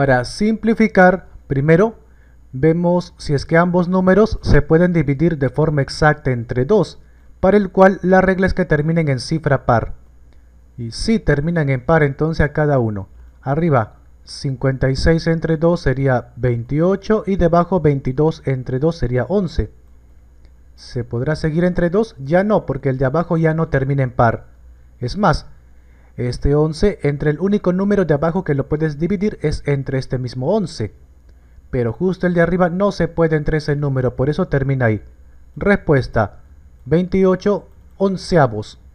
Para simplificar, primero vemos si es que ambos números se pueden dividir de forma exacta entre 2, para el cual la regla es que terminen en cifra par. Y si terminan en par, entonces a cada uno. Arriba, 56 entre 2 sería 28 y debajo 22 entre 2 sería 11. ¿Se podrá seguir entre 2? Ya no, porque el de abajo ya no termina en par. Es más, este 11, entre el único número de abajo que lo puedes dividir es entre este mismo 11. Pero justo el de arriba no se puede entre ese número, por eso termina ahí. Respuesta, 28 onceavos.